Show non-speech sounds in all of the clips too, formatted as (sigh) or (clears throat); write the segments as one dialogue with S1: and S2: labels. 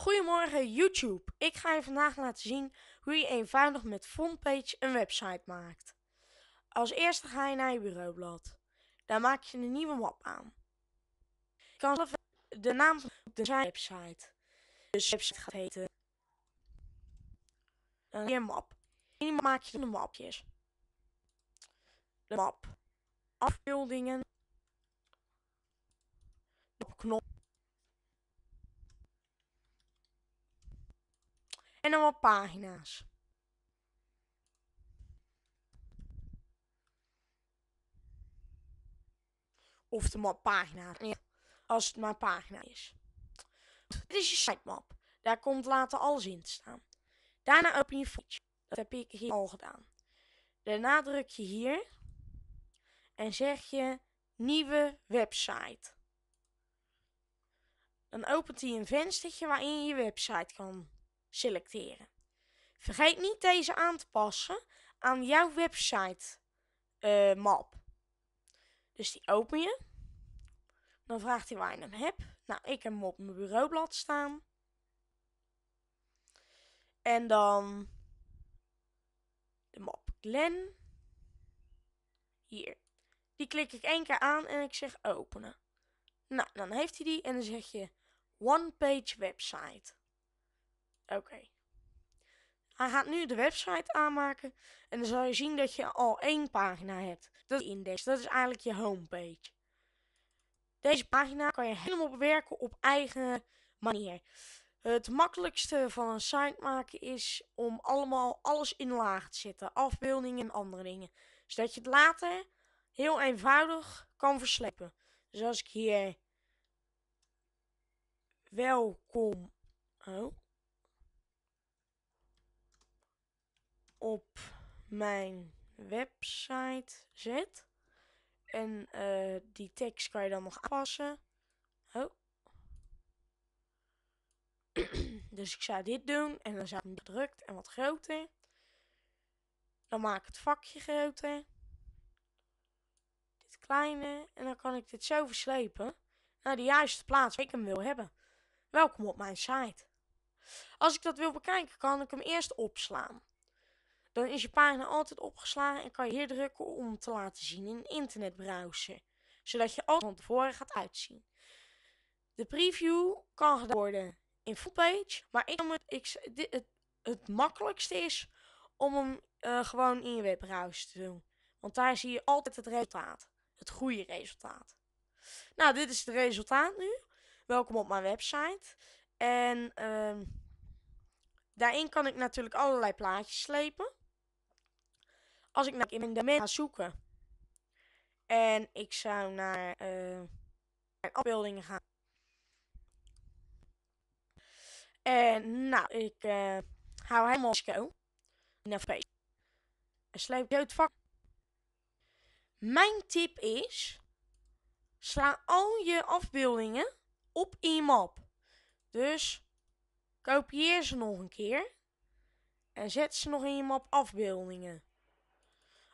S1: Goedemorgen YouTube. Ik ga je vandaag laten zien hoe je eenvoudig met Frontpage een website maakt. Als eerste ga je naar je bureaublad. Daar maak je een nieuwe map aan. Je kan zelf de naam van de website. Dus website gaat heten. Dan een map. In maak je de mapjes. De map. Afbeeldingen. en dan wat pagina's. Of de map pagina. als het maar pagina is. Dit is je sitemap. Daar komt later alles in te staan. Daarna open je fiets. Dat heb ik hier al gedaan. Daarna druk je hier. En zeg je nieuwe website. Dan opent hij een venstertje waarin je je website kan selecteren. Vergeet niet deze aan te passen aan jouw website eh, map. Dus die open je. Dan vraagt hij waar je hem hebt. Nou, ik heb hem op mijn bureaublad staan. En dan de map Glen. Hier. Die klik ik één keer aan en ik zeg openen. Nou, dan heeft hij die en dan zeg je one page website. Oké. Hij gaat nu de website aanmaken en dan zal je zien dat je al één pagina hebt. Dat is index, dat is eigenlijk je homepage. Deze pagina kan je helemaal bewerken op eigen manier. Het makkelijkste van een site maken is om allemaal alles in laag te zetten. Afbeeldingen en andere dingen. Zodat je het later heel eenvoudig kan verslepen. Dus als ik hier welkom... Oh. op mijn website zet. En eh, die tekst kan je dan nog aanpassen. Oh. (clears throat) dus ik zou dit doen en dan zou ik hem gedrukt en wat groter. Dan maak ik het vakje groter. Dit kleine. En dan kan ik dit zo verslepen naar de juiste plaats waar ik hem wil hebben. Welkom op mijn site. Als ik dat wil bekijken, kan ik hem eerst opslaan. Dan is je pagina altijd opgeslagen en kan je hier drukken om te laten zien in een internetbrowser. Zodat je altijd van tevoren gaat uitzien. De preview kan gedaan worden in fullpage. Maar ik, dit, het, makkelijkste is om hem eh, gewoon in je webbrowser te doen. Want daar zie je altijd het resultaat. Het goede resultaat. Nou, dit is het resultaat nu. Welkom op mijn website. En ehm, daarin kan ik natuurlijk allerlei plaatjes slepen. Als ik naar amendement ga zoeken. En ik zou naar, eh, afbeeldingen gaan. En nou, ik eh, hou helemaal schoon. Naar face. En sleep het vak. Mijn tip is. Sla al je afbeeldingen op in je map. Dus kopieer ze nog een keer. En zet ze nog in je map afbeeldingen.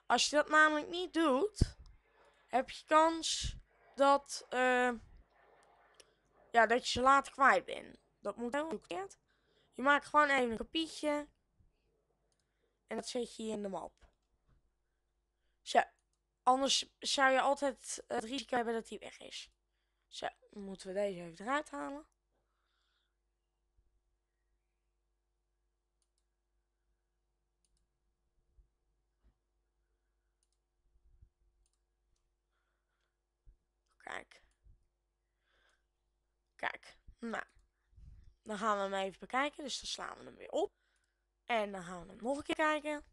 S1: Als je dat namelijk niet doet, heb je kans dat, eh, ja, dat je ze later kwijt bent. Dat moet wel goed. Je maakt gewoon even een kopietje. En dat zet je hier in de map. Zo. Anders zou je altijd het risico hebben dat hij weg is. Zo, moeten we deze even eruit halen. Kijk. Kijk. Nou. Dan gaan we hem even bekijken. Dus dan slaan we hem weer op. En dan gaan we hem nog een keer kijken.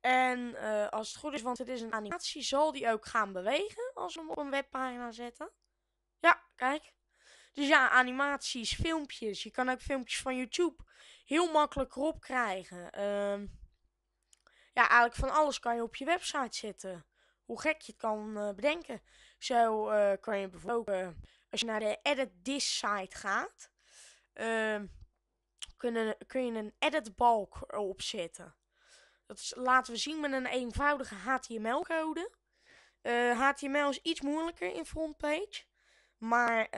S1: En eh, als het goed is, want het is een animatie, zal die ook gaan bewegen als we hem op een webpagina zetten. Ja, kijk. Dus ja, animaties, filmpjes. Je kan ook filmpjes van YouTube heel makkelijk erop krijgen. Ehm, ja, eigenlijk van alles kan je op je website zetten hoe gek je het kan eh, bedenken. Zo eh, kan je bijvoorbeeld, eh, als je naar de edit this site gaat, ehm, kunnen, kun je een edit balk opzetten. Dat is, laten we zien met een eenvoudige HTML code. HTML is iets moeilijker in frontpage. Maar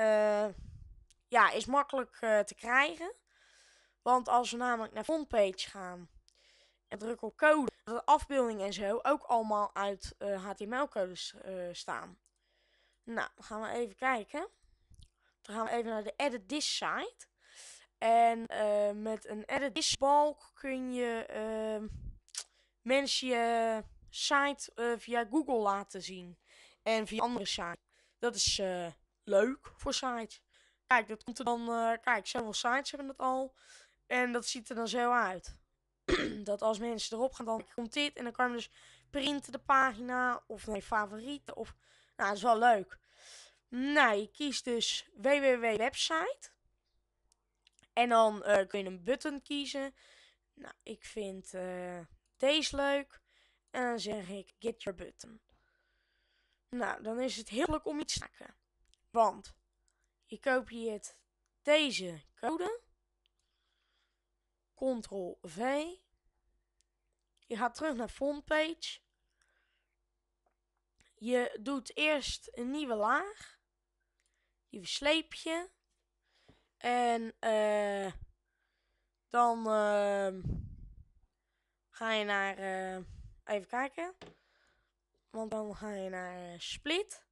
S1: ja, is makkelijk te krijgen. Want als we namelijk naar frontpage gaan, en druk op code, dat de afbeeldingen en zo ook allemaal uit HTML-codes eh, eh, staan. Nou, dan gaan we even kijken. Dan gaan we even naar de Edit This site. En eh, met een Edit This balk kun je ehm, mensen je site via Google laten zien. En via andere sites. Dat is leuk voor sites. Kijk, dat komt er dan. kijk, zoveel sites hebben dat al. En dat ziet er dan zo uit. (clears throat) dat als mensen erop gaan, dan komt dit. En dan kan je dus printen de pagina of mijn je favorieten. Of, nou, dat is wel leuk. Nou, je kiest dus www-website. En dan eh, kun je een button kiezen. Nou, ik vind eh, deze leuk. En dan zeg ik get your button. Nou, dan is het heel leuk om iets te maken. Want je kopieert deze code. Ctrl V. Je gaat terug naar frontpage. Je doet eerst een nieuwe laag. Die versleep je. En eh, dan ehm, ga je naar. Eh, even kijken. Want dan ga je naar eh, split.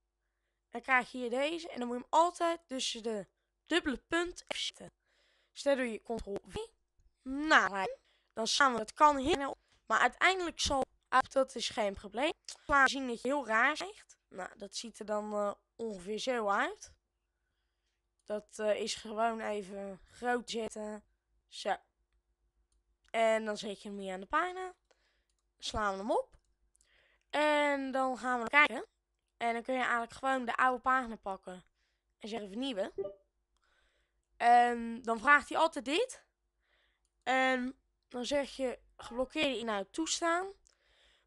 S1: Dan krijg je hier deze. En dan moet je hem altijd tussen de dubbele punt zitten. Dus daar doe je ctrl V. Nou, dan samen. we. Het kan heel maar uiteindelijk zal dat is geen probleem. Laat zien dat je heel raar zegt. Nou, dat ziet er dan eh, ongeveer zo uit. Dat eh, is gewoon even groot zitten. Zo. En dan zet je hem hier aan de pagina. Slaan we hem op. En dan gaan we kijken. En dan kun je eigenlijk gewoon de oude pagina pakken. En zeggen vernieuwen. En dan vraagt hij altijd dit. En dan zeg je geblokkeerde inhoud toestaan.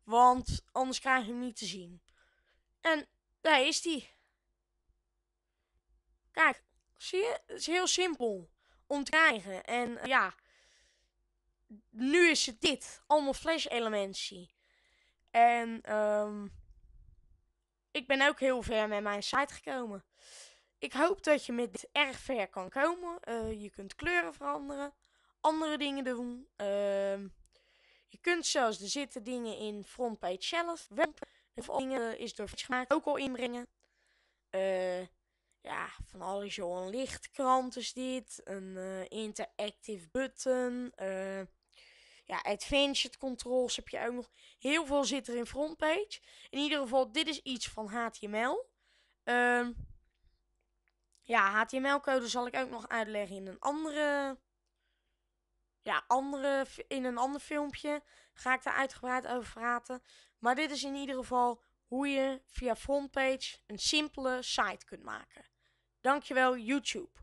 S1: Want anders krijg je hem niet te zien. En daar is die. Kijk, zie je? Het is heel simpel om te krijgen. En eh, ja, nu is het dit. Allemaal flash elementie. En ehm, ik ben ook heel ver met mijn site gekomen. Ik hoop dat je met dit erg ver kan komen. Eh, je kunt kleuren veranderen. Andere dingen doen. Ehm... Je kunt zelfs, de zitten dingen in frontpage zelf. Web dingen eh, is door Fitch gemaakt, ook al inbrengen. Eh, ja, van alles joh. Een lichtkrant is dit. Een eh, interactive button. Uh, ja, advanced controls heb je ook nog. Heel veel zit er in frontpage. In ieder geval, dit is iets van HTML. Ehm, ja, HTML-code zal ik ook nog uitleggen in een andere ja, andere, in een ander filmpje ga ik daar uitgebreid over praten. Maar dit is in ieder geval hoe je via Frontpage een simpele site kunt maken. Dankjewel YouTube.